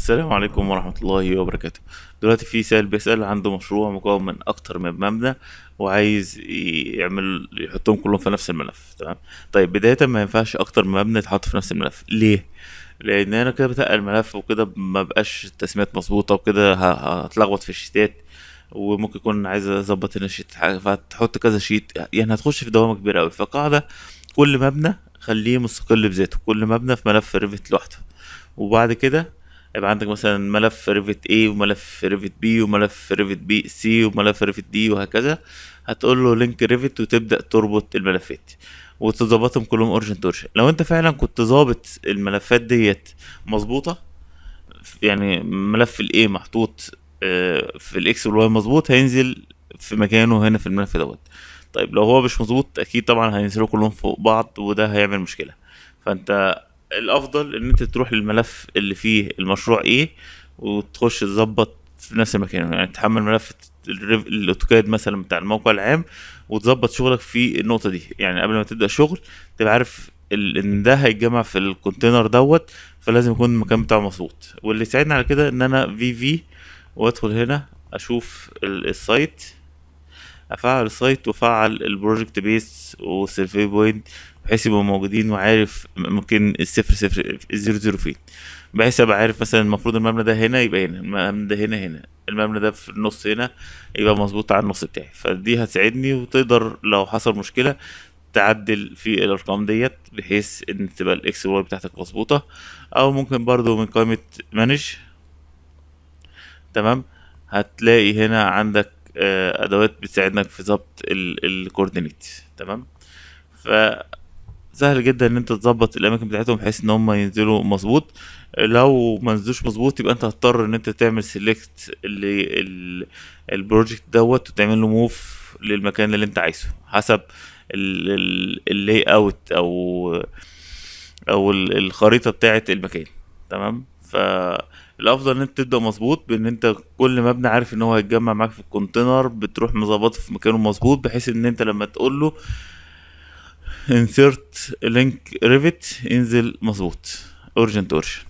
السلام عليكم ورحمة الله وبركاته دلوقتي في سائل بيسأل عنده مشروع مكون من أكتر من مبنى وعايز يعمل يحطهم كلهم في نفس الملف تمام طيب بداية ما ينفعش أكتر من مبنى يتحط في نفس الملف ليه؟ لأن أنا كده بتقل الملف وكده مبقاش التسميات مظبوطة وكده هتلخبط في الشتات وممكن يكون عايز أظبط هنا الشيت فتحط كذا شيت يعني هتخش في دوامة كبيرة أوي فقاعدة كل مبنى خليه مستقل بذاته كل مبنى في ملف ريفت لوحده وبعد كده يبقى عندك مثلا ملف ريفت A وملف ريفت B وملف ريفت B C وملف ريفت D وهكذا هتقول له لينك ريفت وتبدا تربط الملفات وتظبطهم كلهم اورجن تورشن لو انت فعلا كنت ظابط الملفات ديت مظبوطه يعني ملف A محطوط آه، في الاكس والواي مظبوط هينزل في مكانه هنا في الملف دوت طيب لو هو مش مظبوط اكيد طبعا هينزلوا كلهم فوق بعض وده هيعمل مشكله فانت الافضل ان انت تروح للملف اللي فيه المشروع ايه وتخش تظبط في نفس المكان يعني تحمل ملف الاوتوكاد مثلا بتاع الموقع العام وتظبط شغلك في النقطه دي يعني قبل ما تبدا شغل تبقى عارف ان ده هيتجمع في الكونتينر دوت فلازم يكون المكان بتاعه مظبوط واللي يساعدني على كده ان انا في في وادخل هنا اشوف السايت افعل السايت وافعل البروجكت بيس والسيرفي بوينت بحيث يبقوا موجودين وعارف ممكن الصفر صفر الزيرو زيرو فين بحيث ابقى عارف مثلا المفروض المبنى ده هنا يبقى هنا المبنى ده هنا هنا المبنى ده في النص هنا يبقى مظبوط على النص بتاعي فدي هتساعدني وتقدر لو حصل مشكله تعدل في الارقام ديت بحيث ان تبقى الاكس واي بتاعتك مظبوطه او ممكن برضو من قائمه مانج تمام هتلاقي هنا عندك آه، ادوات بتساعدك في ظبط الكوردينيت تمام فسهل جدا ان انت تظبط الاماكن بتاعتهم بحيث ان هم ينزلوا مظبوط لو ما نزلوش مظبوط يبقى انت هتضطر ان انت تعمل سيلكت البروجكت دوت وتعمل له موف للمكان اللي انت عايزه حسب اللي اوت او او الخريطه بتاعه المكان تمام ف الافضل ان انت تبدا مظبوط بان انت كل مبنى عارف ان هو هيتجمع معاك في الكونتينر بتروح مظبطه في مكانه مظبوط بحيث ان انت لما تقول له انسرت لينك ريفت انزل مظبوط اورجنت اورجنت